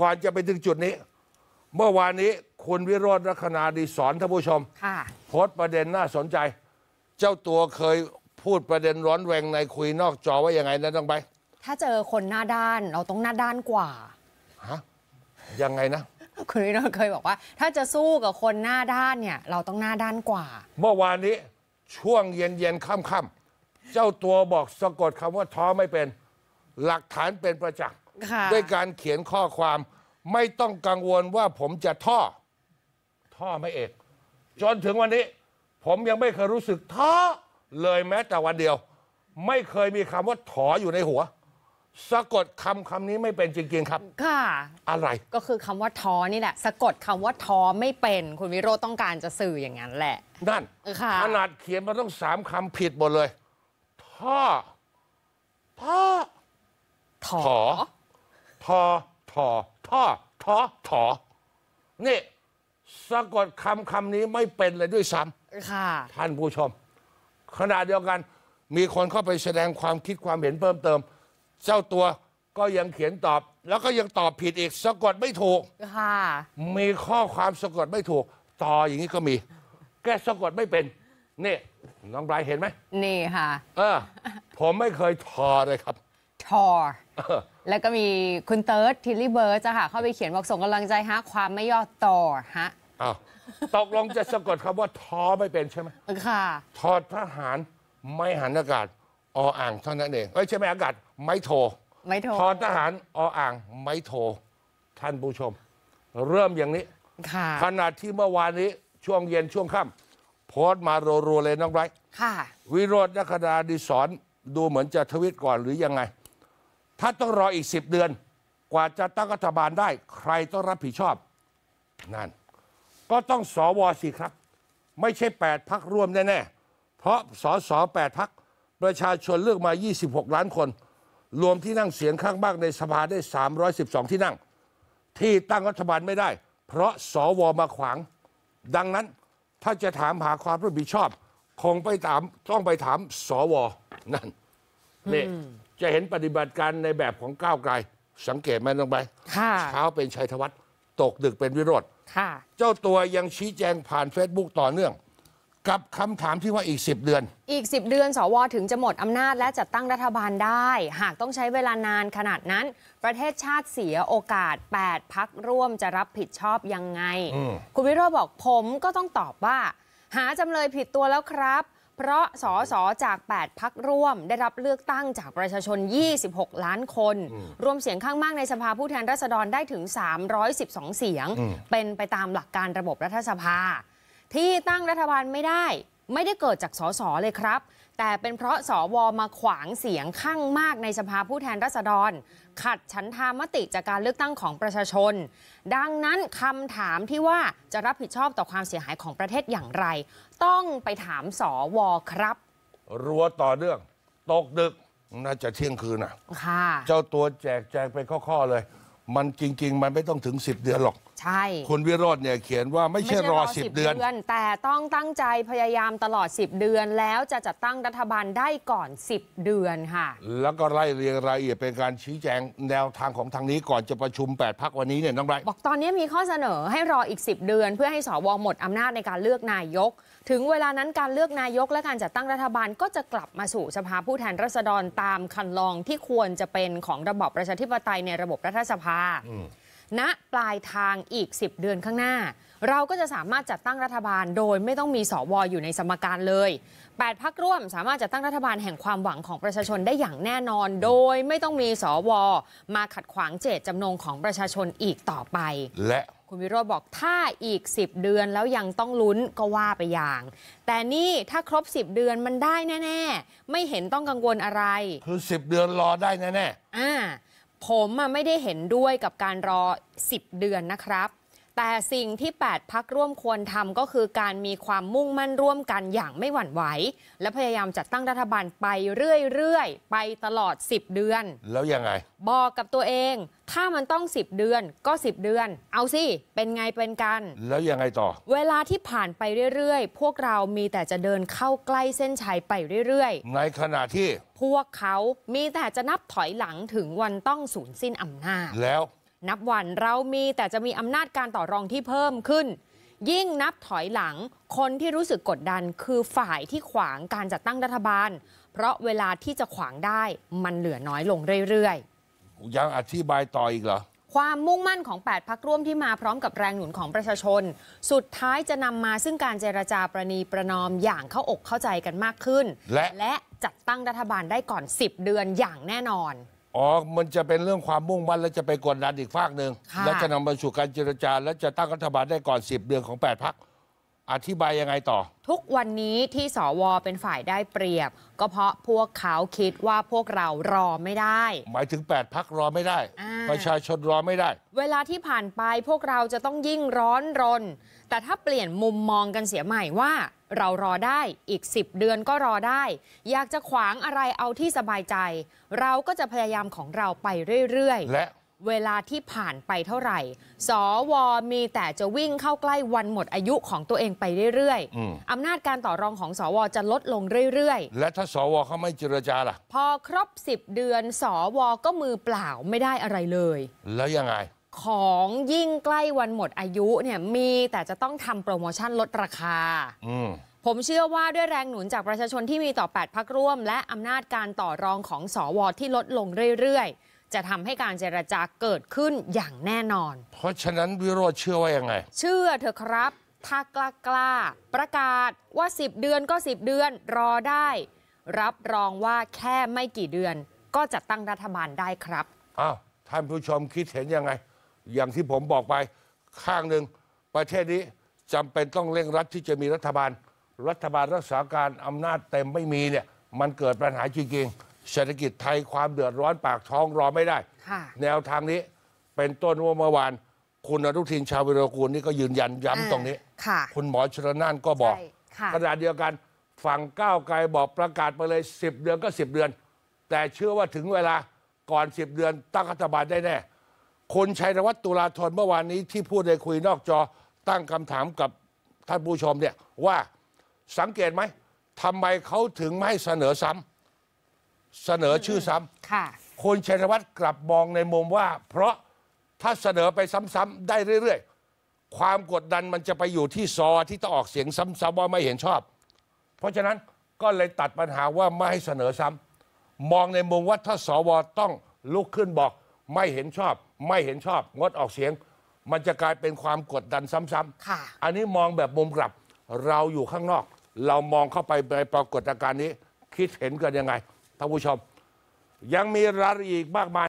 ก่อนจะไปถึงจุดนี้ เมื่อวานนี้คุณวิโรจน์ลัคนาดีสอนท่านผู้ชมโพสต์ประเด็นน่าสนใจ เจ้าตัวเคยพูดประเด็นร้อนแรงในคุยนอกจอว่ายังไงนะต้องไป ถ้าเจอคนหน้าด้านเราต้องหน้าด้านกว่าฮะยังไงนะคุณวิโรจน์เคยบอกว่า ถ้าจะสู้กับคนหน้าด้านเนี่ยเราต้องหน้าด้านกว่า เมื่อวานนี้ช่วงเย็นเย็นค่ำค่ำเจ้าตัวบอกสะกดคำว่าท้อไม่เป็นหลักฐานเป็นประจักษ์ด้วยการเขียนข้อความไม่ต้องกังวลว่าผมจะท่อท่อไม่เอกจนถึงวันนี้ ผมยังไม่เคยรู้สึกท้อเลยแม้แต่วันเดียว ไม่เคยมีคำว่าถออยู่ในหัว สะกดคำคำนี้ไม่เป็นจริง ๆครับ ค่ะ อะไร ก็คือคำว่าท้อนี่แหละ สะกดคำว่าท้อไม่เป็น คุณวิโรจน์ต้องการจะสื่ออย่างนั้น แหละนั่นค่ะขนาดเขียนมาต้องสามคำผิดหมดเลยท้อท้อถอถอทอทอท่อทอถอนี่ สะกดคำคำนี้ไม่เป็นเลยด้วยซ้ค่ะำท่านผู้ชมขณะเดียวกัน มีคนเข้าไปแสดงความคิดความเห็นเพิ่มเติม เจ้าตัวก็ยังเขียนตอบ แล้วก็ยังตอบผิดอีก สะกดไม่ถูกค่ะ มีข้อความสะกดไม่ถูก ต่ออย่างนี้ก็มี แกสะกดไม่เป็นนี่น้องไบรท์เห็นไหมนี่ค่ะเออ ผมไม่เคยทอเลยครับ ทอแล้วก็มีคุณเติร์ดทิลลี่เบิร์ดจะค่ะเข้าไปเขียนบอกส่งกำลังใจฮะ ความไม่ย่อต่อฮะอตกลงจะสะกดคำว่าท้อไม่เป็นใช่ไหม ค่ะ ทอดทหารไม่หันอากาศ ออ่างเท่านั้นเองเอ้ยใช่ไหมอากาศไม่โทไม่โททอดทหาร ออ่าง ไม่โท ท่านผู้ชม เริ่มอย่างนี้ ค่ะขนาดที่เมื่อวานนี้ช่วงเย็นช่วงค่ำโพสต์มารัวๆเลยน้องไบรท์ค่ะ วิโรจน์นักดาดิสอนดูเหมือนจะทวิตก่อนหรือยังไงถ้าต้องรออีกสิบเดือนกว่าจะตั้งรัฐบาลได้ ใครต้องรับผิดชอบนั่นก็ต้องสอวอสิครับ ไม่ใช่8พักร่วมแน่ๆเพราะสอสอ8พักประชาชนเลือกมา 26 ล้านคน รวมที่นั่งเสียงข้างมากในสภาได้312 ที่นั่ง ที่ตั้งรัฐบาลไม่ได้ เพราะสอวอ มาขวาง ดังนั้นถ้าจะถามหาความรับผิดชอบ คงไปถามต้องไปถามสอวอนั่นนี่จะเห็นปฏิบัติการในแบบของก้าวไกลสังเกตไหมน้องใบค่ะเช้าเป็นชัยธวัฒน์ตกดึกเป็นวิโรธค่ะ เจ้าตัวยังชี้แจงผ่านเฟซบุ๊กต่อเนื่อง กับคำถามที่ว่าอีก10เดือนอีก 10 เดือนสวถึงจะหมดอำนาจและจัดตั้งรัฐบาลได้ หากต้องใช้เวลานานขนาดนั้น ประเทศชาติเสียโอกาส 8พักร่วมจะรับผิดชอบยังไง คุณวิโรจน์บอกผมก็ต้องตอบว่า หาจำเลยผิดตัวแล้วครับเพราะสสจาก 8 พักร่วมได้รับเลือกตั้งจากประชาชน 26 ล้านคน รวมเสียงข้างมากในสภาผู้แทนราษฎรได้ถึง 312 เสียง เป็นไปตามหลักการระบบรัฐสภา ที่ตั้งรัฐบาลไม่ได้ ไม่ได้เกิดจากสสเลยครับแต่เป็นเพราะสวมาขวางเสียงข้างมากในสภาผู้แทนราษฎร ขัดฉันทามติจากการเลือกตั้งของประชาชน ดังนั้นคำถามที่ว่าจะรับผิดชอบต่อความเสียหายของประเทศอย่างไร ต้องไปถามสวครับ รัวต่อเรื่อง ตกดึกน่าจะเที่ยงคืนนะค่ะ เจ้าตัวแจกแจกไปข้อ ๆ เลยมันจริงๆ มันไม่ต้องถึง 10 เดือนหรอก ใช่คุณวิโรจน์เนี่ยเขียนว่าไม่ใช่รอ 10 เดือน แต่ต้องตั้งใจ พยายามตลอด 10 เดือน แล้วจะจัดตั้งรัฐบาลได้ก่อน 10 เดือนค่ะ แล้วก็ไล่เรียงรายละเอียดเป็นการชี้แจงแนวทางของทางนี้ก่อนจะประชุม 8พักวันนี้เนี่ยน้องไร บอกตอนนี้มีข้อเสนอให้รออีก 10 เดือน เพื่อให้สวหมดอำนาจในการเลือกนายก ถึงเวลานั้นการเลือกนายกและการจัดตั้งรัฐบาล ก็จะกลับมาสู่สภาผู้แทนราษฎรตามคันลองที่ควรจะเป็นของระบอบประชาธิปไตยในระบบรัฐสภาาณปลายทางอีก 10 เดือนข้างหน้า เราก็จะสามารถจัดตั้งรัฐบาลโดยไม่ต้องมีสวออยู่ในสมการเลย8พักร่วมสามารถจัดตั้งรัฐบาลแห่งความหวังของประชาชนได้อย่างแน่นอนโดยไม่ต้องมีสว มาขัดขวางเจตจำนงของประชาชนอีกต่อไป และคุณวิโรธบอกถ้าอีก 10 เดือนแล้วยังต้องลุ้นก็ว่าไปอย่าง แต่นี่ถ้าครบ 10 เดือนมันได้แน่ๆ ไม่เห็นต้องกังวลอะไรคือ10 เดือนรอได้แน่ๆอ่าผมไม่ได้เห็นด้วยกับการรอ 10 เดือนนะครับแต่สิ่งที่8พักร่วมควรทำก็คือการมีความมุ่งมั่นร่วมกันอย่างไม่หวั่นไหวและพยายามจัดตั้งรัฐบาลไปเรื่อยๆไปตลอด 10 เดือน แล้วยังไง บอกกับตัวเอง ถ้ามันต้อง 10 เดือนก็ 10 เดือน เอาสิเป็นไงเป็นกัน แล้วยังไงต่อ เวลาที่ผ่านไปเรื่อยๆ พวกเรามีแต่จะเดินเข้าใกล้เส้นชัยไปเรื่อย ๆ ในขณะที่ พวกเขามีแต่จะนับถอยหลังถึงวันต้องสูญสิ้นอำนาจแล้วนับวันเรามีแต่จะมีอำนาจการต่อรองที่เพิ่มขึ้น ยิ่งนับถอยหลังคนที่รู้สึกกดดันคือฝ่ายที่ขวางการจัดตั้งรัฐบาล เพราะเวลาที่จะขวางได้มันเหลือน้อยลงเรื่อยๆ ยังอธิบายต่ออีกเหรอ ความมุ่งมั่นของ 8พักร่วมที่มาพร้อมกับแรงหนุนของประชาชน สุดท้ายจะนำมาซึ่งการเจรจาประนีประนอมอย่างเข้าอกเข้าใจกันมากขึ้นและและจัดตั้งรัฐบาลได้ก่อน 10 เดือนอย่างแน่นอนอ๋อ มันจะเป็นเรื่องความมุ่งมั่นและจะไปกดดันอีกฝากหนึ่ง และจะนำมาสู่การเจรจาและจะตั้งรัฐบาลได้ก่อน 10เดือนของ 8 พักอธิบายยังไงต่อ ทุกวันนี้ที่สวเป็นฝ่ายได้เปรียบ ก็เพราะพวกเขาคิดว่าพวกเรารอไม่ได้ หมายถึง 8พักรอไม่ได้ประชาชนรอไม่ได้ เวลาที่ผ่านไปพวกเราจะต้องยิ่งร้อนรน แต่ถ้าเปลี่ยนมุมมองกันเสียใหม่ว่า เรารอได้อีก10เดือนก็รอได้ อยากจะขวางอะไรเอาที่สบายใจ เราก็จะพยายามของเราไปเรื่อยๆ และเวลาที่ผ่านไปเท่าไหร่ สวมีแต่จะวิ่งเข้าใกล้วันหมดอายุของตัวเองไปเรื่อยๆ อำนาจการต่อรองของสวจะลดลงเรื่อยๆ และถ้าสวเขาไม่เจรจาล่ะ พอครบ 10 เดือน สวก็มือเปล่าไม่ได้อะไรเลย แล้วยังไง ของยิ่งใกล้วันหมดอายุเนี่ยมีแต่จะต้องทำโปรโมชั่นลดราคา ผมเชื่อว่าด้วยแรงหนุนจากประชาชนที่มีต่อ 8พักร่วม และอำนาจการต่อรองของสอวอที่ลดลงเรื่อยๆจะทำให้การเจรจาเกิดขึ้นอย่างแน่นอน เพราะฉะนั้นวิโรธเชื่อว่ายังไง เชื่อเถอะครับ ถ้ากล้ากล้าประกาศว่า 10 เดือนก็ 10 เดือนรอได้ รับรองว่าแค่ไม่กี่เดือนก็จะตั้งรัฐบาลได้ครับอ้าวท่านผู้ชมคิดเห็นยังไง อย่างที่ผมบอกไปข้างหนึ่งประเทศนี้จำเป็นต้องเร่งรัดที่จะมีรัฐบาล รัฐบาลรักษาการอำนาจเต็มไม่มีเนี่ยมันเกิดปัญหาจริงๆเศรษฐกิจไทยความเดือดร้อนปากท้องรอไม่ได้ แนวทางนี้เป็นต้นว่าเมื่อวานคุณอนุทินชาเวิรกูลนี่ก็ยืนยันย้ำตรงนี้คคุณหมอชรน่านก็บอกกระขณะเดียวกันฝั่งก้าวไกลบอกประกาศไปเลย 10 เดือนก็ 10 เดือน แต่เชื่อว่าถึงเวลาก่อน 10 เดือนตั้งรัฐบาลได้แน่คุณชัยรวัตรตุลาธนเมื่อวานนี้ที่พูดในคุยนอกจอตั้งคำถามกับท่านผู้ชมเนี่ยว่าสังเกตไหมทำไมเขาถึงไม่เสนอซ้ำเสนอชื่อซ้ำค่ะคุณชัยธวัฒน์กลับมองในมุมว่า เพราะถ้าเสนอไปซ้ำๆได้เรื่อย ๆ ความกดดันมันจะไปอยู่ที่ซอที่ต้องออกเสียงซ้ำๆว่า ไม่เห็นชอบ เพราะฉะนั้นก็เลยตัดปัญหาว่าไม่ให้เสนอซ้ำมองในมุมว่าถ้าสวต้อง ลุกขึ้นบอก ไม่เห็นชอบ ไม่เห็นชอบ งดออกเสียง มันจะกลายเป็นความกดดันซ้ำค่ะๆอันนี้มองแบบมุมกลับเราอยู่ข้างนอก เรามองเข้าไปในปรากฏการณ์นี้ คิดเห็นกันยังไงท่านผู้ชม ยังมีรายละเอียดอีกมากมาย